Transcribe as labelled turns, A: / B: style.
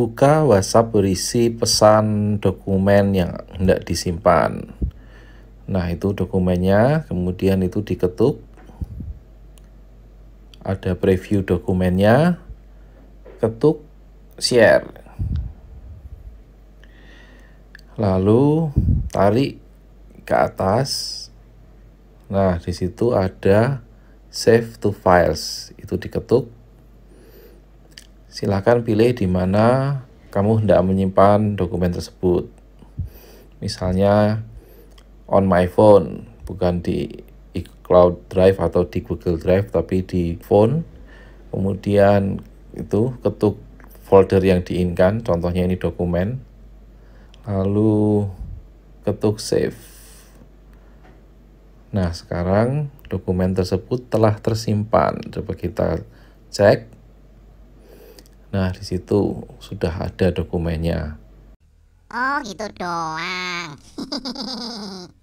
A: Buka WhatsApp berisi pesan dokumen yang hendak disimpan. Nah, itu dokumennya, kemudian itu diketuk. Ada preview dokumennya. Ketuk share. Lalu tarik ke atas. Nah, di situ ada save to files. Itu diketuk Silahkan pilih di mana kamu hendak menyimpan dokumen tersebut. Misalnya on my phone, bukan di iCloud Drive atau di Google Drive tapi di phone. Kemudian itu ketuk folder yang diinginkan, contohnya ini dokumen. Lalu ketuk save. Nah, sekarang dokumen tersebut telah tersimpan. Coba kita cek. Nah, di situ sudah ada dokumennya. Oh, gitu doang.